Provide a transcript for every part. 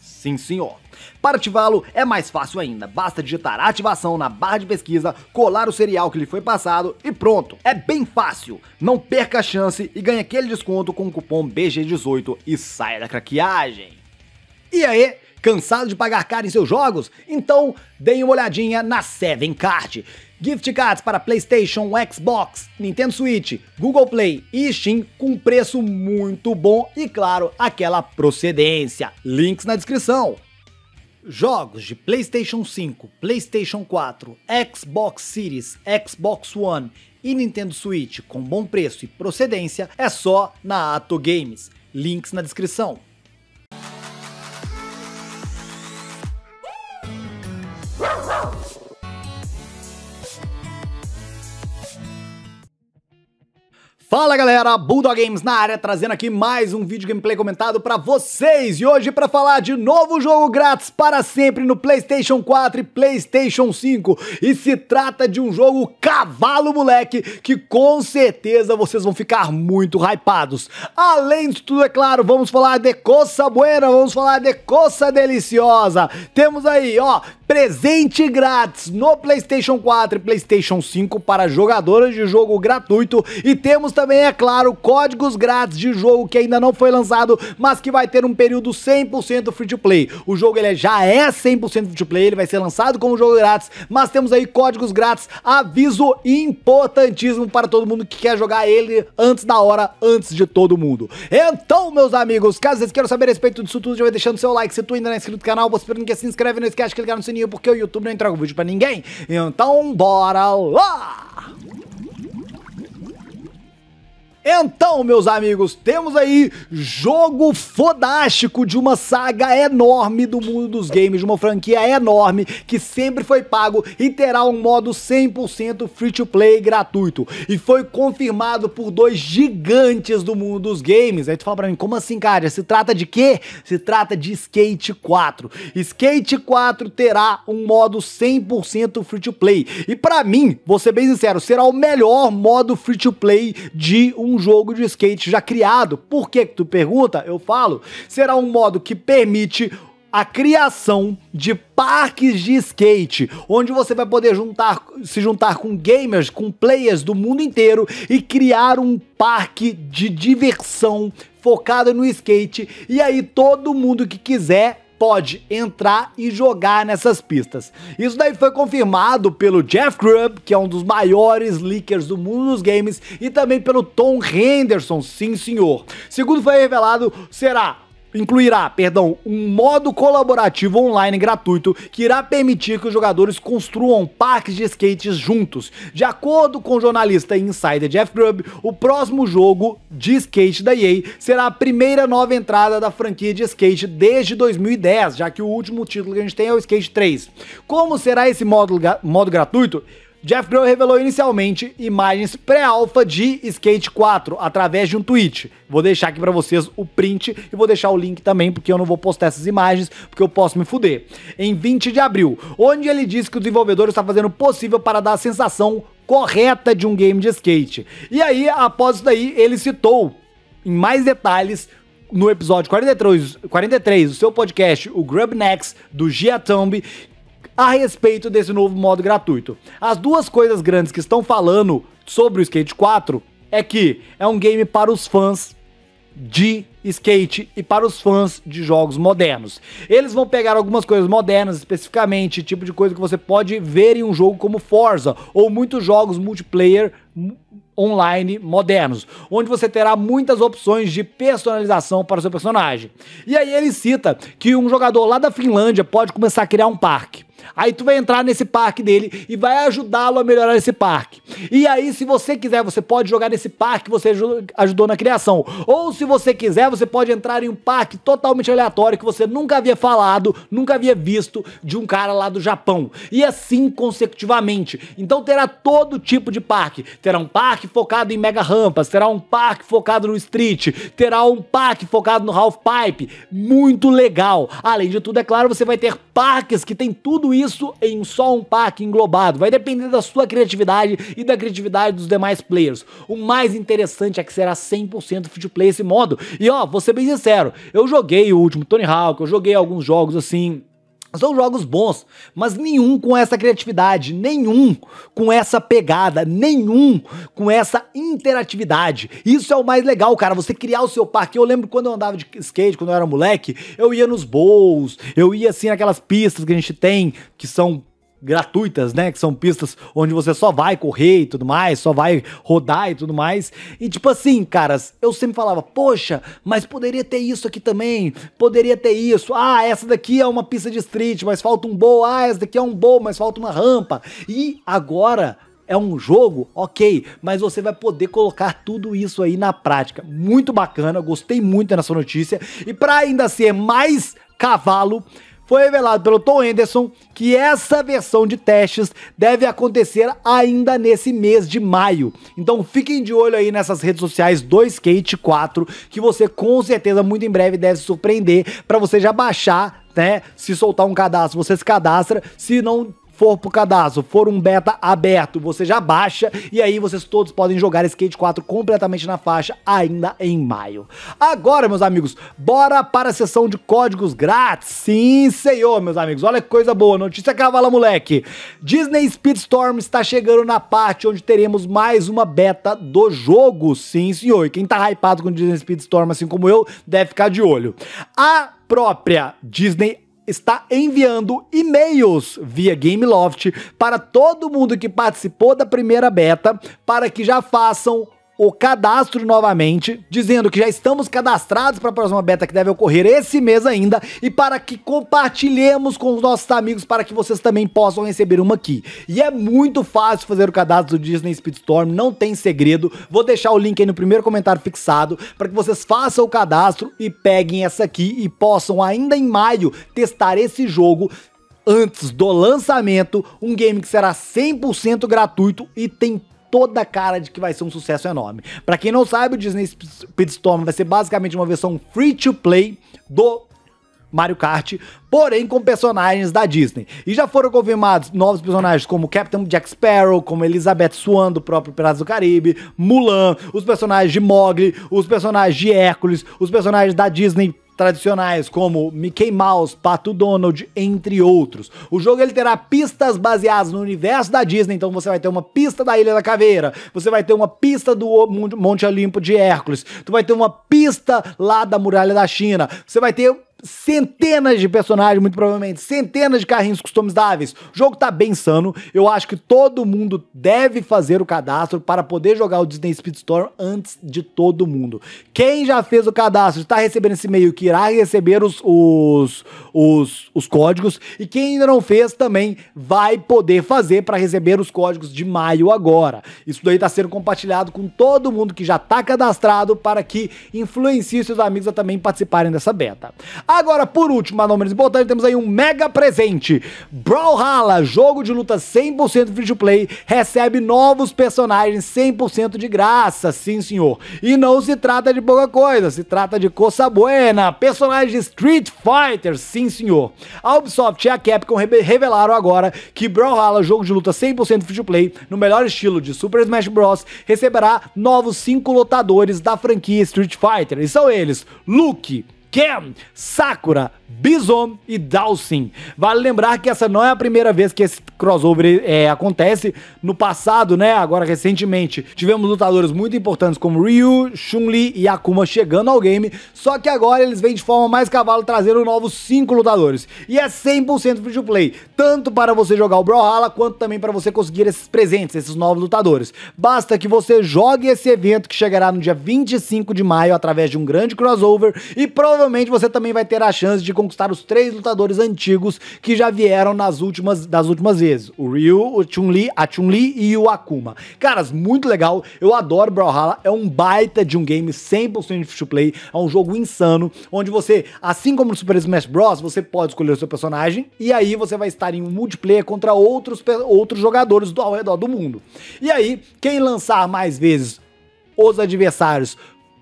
Sim, senhor. Para ativá-lo é mais fácil ainda, basta digitar ativação na barra de pesquisa, colar o serial que lhe foi passado e pronto. É bem fácil. Não perca a chance e ganhe aquele desconto com o cupom BG18 e saia da craqueagem. E aí, Cansado de pagar caro em seus jogos? Então, deem uma olhadinha na 7card. Gift cards para PlayStation, Xbox, Nintendo Switch, Google Play e Steam com preço muito bom e, claro, aquela procedência. Links na descrição. Jogos de PlayStation 5, PlayStation 4, Xbox Series, Xbox One e Nintendo Switch com bom preço e procedência é só na Ato Games. Links na descrição. Fala galera, Bulldog Games na área, trazendo aqui mais um vídeo gameplay comentado para vocês. E hoje para falar de novo jogo grátis para sempre no PlayStation 4 e PlayStation 5. E se trata de um jogo cavalo moleque, que com certeza vocês vão ficar muito hypados. Além de tudo, é claro, vamos falar de coça buena, vamos falar de coça deliciosa. Temos aí, ó, presente grátis no PlayStation 4 e PlayStation 5 para jogadores de jogo gratuito e temos também também, é claro, códigos grátis de jogo que ainda não foi lançado, mas que vai ter um período 100% free to play. O jogo ele é, já é 100% free to play, ele vai ser lançado como jogo grátis, mas temos aí códigos grátis, aviso importantíssimo para todo mundo que quer jogar ele antes da hora, antes de todo mundo. Então, meus amigos, caso vocês queiram saber a respeito disso tudo, já vai deixando seu like. Se tu ainda não é inscrito no canal, você que se inscreve, não esquece de clicar no sininho, porque o YouTube não entrega o vídeo para ninguém. Então, bora lá! Então, meus amigos, temos aí jogo fodástico de uma saga enorme do mundo dos games, de uma franquia enorme que sempre foi pago e terá um modo 100% free to play gratuito. E foi confirmado por dois gigantes do mundo dos games. Aí tu fala pra mim, como assim, cara? Se trata de quê? Se trata de Skate 4. Skate 4 terá um modo 100% free to play. E para mim, vou ser bem sincero, será o melhor modo free to play de um jogo de skate já criado. Por que, que tu pergunta? Eu falo. Será um modo que permite a criação de parques de skate, onde você vai poder juntar, se juntar com gamers, com players do mundo inteiro e criar um parque de diversão focado no skate. E aí todo mundo que quiser pode entrar e jogar nessas pistas. Isso daí foi confirmado pelo Jeff Grubb, que é um dos maiores leakers do mundo dos games, e também pelo Tom Henderson, sim senhor. Segundo foi revelado, será incluirá, perdão, um modo colaborativo online gratuito que irá permitir que os jogadores construam parques de skates juntos. De acordo com o jornalista e insider Jeff Grubb, o próximo jogo de skate da EA será a primeira nova entrada da franquia de skate desde 2010, já que o último título que a gente tem é o Skate 3. Como será esse modo, modo gratuito? Jeff Grohl revelou inicialmente imagens pré-alfa de Skate 4 através de um tweet. Vou deixar aqui para vocês o print e vou deixar o link também, porque eu não vou postar essas imagens, porque eu posso me fuder. Em 20 de abril, onde ele disse que o desenvolvedor está fazendo o possível para dar a sensação correta de um game de skate. E aí, após isso daí, ele citou em mais detalhes no episódio 43, 43 do seu podcast, o Next do Thumb, a respeito desse novo modo gratuito. As duas coisas grandes que estão falando sobre o Skate 4 é que é um game para os fãs de skate e para os fãs de jogos modernos. Eles vão pegar algumas coisas modernas, especificamente, tipo de coisa que você pode ver em um jogo como Forza ou muitos jogos multiplayer online modernos, onde você terá muitas opções de personalização para o seu personagem. E aí ele cita que um jogador lá da Finlândia pode começar a criar um parque. Aí tu vai entrar nesse parque dele e vai ajudá-lo a melhorar esse parque. E aí, se você quiser, você pode jogar nesse parque que você ajudou na criação. Ou se você quiser, você pode entrar em um parque totalmente aleatório que você nunca havia falado, nunca havia visto de um cara lá do Japão. E assim consecutivamente. Então terá todo tipo de parque. Terá um parque focado em mega rampas, terá um parque focado no street, terá um parque focado no half pipe. Muito legal. Além de tudo, é claro, você vai ter parques que tem tudo isso isso em só um pack englobado. Vai depender da sua criatividade e da criatividade dos demais players. O mais interessante é que será 100% free to play esse modo. E ó, vou ser bem sincero, eu joguei o último Tony Hawk, eu joguei alguns jogos assim são jogos bons, mas nenhum com essa criatividade, nenhum com essa pegada, nenhum com essa interatividade. Isso é o mais legal, cara, você criar o seu parque. Eu lembro quando eu andava de skate, quando eu era moleque, eu ia nos bowls, eu ia assim naquelas pistas que a gente tem, que são gratuitas, né? Que são pistas onde você só vai correr e tudo mais, só vai rodar e tudo mais. E tipo assim, caras, eu sempre falava, poxa, mas poderia ter isso aqui também, poderia ter isso. Ah, essa daqui é uma pista de street, mas falta um bowl. Ah, essa daqui é um bowl, mas falta uma rampa. E agora é um jogo, ok, mas você vai poder colocar tudo isso aí na prática. Muito bacana, gostei muito dessa notícia. E para ainda ser mais cavalo, foi revelado pelo Tom Henderson que essa versão de testes deve acontecer ainda nesse mês de maio. Então fiquem de olho aí nessas redes sociais do Skate 4, que você com certeza muito em breve deve surpreender para você já baixar né? Se soltar um cadastro, você se cadastra. Se não for pro cadastro, for um beta aberto, você já baixa e aí vocês todos podem jogar Skate 4 completamente na faixa ainda em maio. Agora, meus amigos, bora para a sessão de códigos grátis. Sim, senhor, meus amigos. Olha que coisa boa, notícia cavala, moleque. Disney Speedstorm está chegando na parte onde teremos mais uma beta do jogo. Sim, senhor. E quem tá hypado com Disney Speedstorm assim como eu, deve ficar de olho. A própria Disney está enviando e-mails via Gameloft para todo mundo que participou da primeira beta para que já façam o cadastro novamente, dizendo que já estamos cadastrados para a próxima beta que deve ocorrer esse mês ainda e para que compartilhemos com os nossos amigos para que vocês também possam receber uma aqui. E é muito fácil fazer o cadastro do Disney Speedstorm, não tem segredo. Vou deixar o link aí no primeiro comentário fixado para que vocês façam o cadastro e peguem essa aqui e possam ainda em maio testar esse jogo antes do lançamento, um game que será 100% gratuito e tem toda a cara de que vai ser um sucesso enorme. Para quem não sabe, o Disney Speedstorm vai ser basicamente uma versão free to play do Mario Kart, porém com personagens da Disney. E já foram confirmados novos personagens como Captain Jack Sparrow, como Elizabeth Swan do próprio Piratas do Caribe, Mulan, os personagens de Mogli, os personagens de Hércules, os personagens da Disney tradicionais como Mickey Mouse, Pato Donald, entre outros. O jogo ele terá pistas baseadas no universo da Disney, então você vai ter uma pista da Ilha da Caveira, você vai ter uma pista do Monte Olimpo de Hércules, tu vai ter uma pista lá da Muralha da China, você vai ter centenas de personagens, muito provavelmente, centenas de carrinhos customizáveis. O jogo tá bem sano. Eu acho que todo mundo deve fazer o cadastro para poder jogar o Disney Speedstorm antes de todo mundo. Quem já fez o cadastro está recebendo esse e-mail que irá receber os, os, os, os códigos. E quem ainda não fez também vai poder fazer para receber os códigos de maio agora. Isso daí está sendo compartilhado com todo mundo que já está cadastrado para que influencie seus amigos a também participarem dessa beta. Agora, por último, mas não menos importante, temos aí um mega presente. Brawlhalla, jogo de luta 100% free to play, recebe novos personagens 100% de graça, sim senhor. E não se trata de pouca coisa, se trata de coça buena, personagens de Street Fighter, sim senhor. A Ubisoft e a Capcom revelaram agora que Brawlhalla, jogo de luta 100% free to play, no melhor estilo de Super Smash Bros, receberá novos 5 lotadores da franquia Street Fighter. E são eles: Luke, Ken, Sakura Bison e Dawson. Vale lembrar que essa não é a primeira vez que esse crossover é, acontece. No passado, né, agora recentemente, tivemos lutadores muito importantes como Ryu, Chun-Li e Akuma chegando ao game, só que agora eles vêm de forma mais cavalo trazendo novos 5 lutadores. E é 100% free to play, tanto para você jogar o Brawlhalla, quanto também para você conseguir esses presentes, esses novos lutadores. Basta que você jogue esse evento que chegará no dia 25 de maio através de um grande crossover e provavelmente você também vai ter a chance de conquistar os três lutadores antigos que já vieram nas últimas, das últimas vezes: o Ryu, o Chun-Li, a Chun-Li e o Akuma. Caras, muito legal. Eu adoro Brawlhalla. É um baita de um game 100% de free play. É um jogo insano, onde você, assim como no Super Smash Bros., você pode escolher o seu personagem e aí você vai estar em um multiplayer contra outros, outros jogadores do, ao redor do mundo. E aí, quem lançar mais vezes os adversários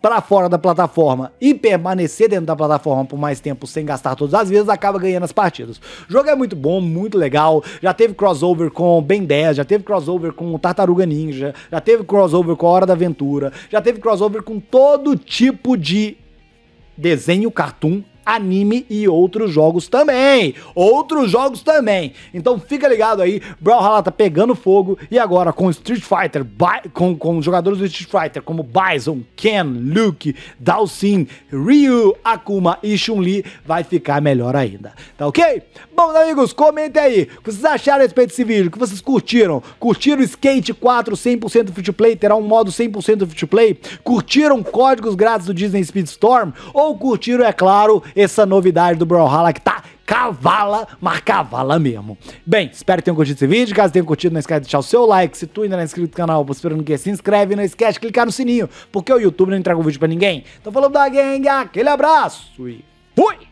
para fora da plataforma e permanecer dentro da plataforma por mais tempo sem gastar todas as vezes, acaba ganhando as partidas. O jogo é muito bom, muito legal. Já teve crossover com Ben 10, já teve crossover com Tartaruga Ninja, já teve crossover com a Hora da Aventura, já teve crossover com todo tipo de desenho cartoon anime e outros jogos também. Outros jogos também. Então fica ligado aí, Brawlhalla tá pegando fogo e agora com Street Fighter, com, com jogadores do Street Fighter como Bison, Ken, Luke, Dalsin, Ryu, Akuma e Chun-Li vai ficar melhor ainda. Tá ok? Bom, amigos, comentem aí o que vocês acharam a respeito desse vídeo, o que vocês curtiram. Curtiram Skate 4 100% free to play? Terá um modo 100% free to play? Curtiram códigos grátis do Disney Speedstorm? Ou curtiram, é claro, essa novidade do Brawlhalla que tá cavala, mas cavala mesmo. Bem, espero que tenham curtido esse vídeo. Caso tenham curtido, não esquece de deixar o seu like. Se tu ainda não é inscrito no canal, vou esperando que se inscreve. Não esquece de clicar no sininho, porque o YouTube não entrega o vídeo pra ninguém. Então falou da gangue, aquele abraço e fui!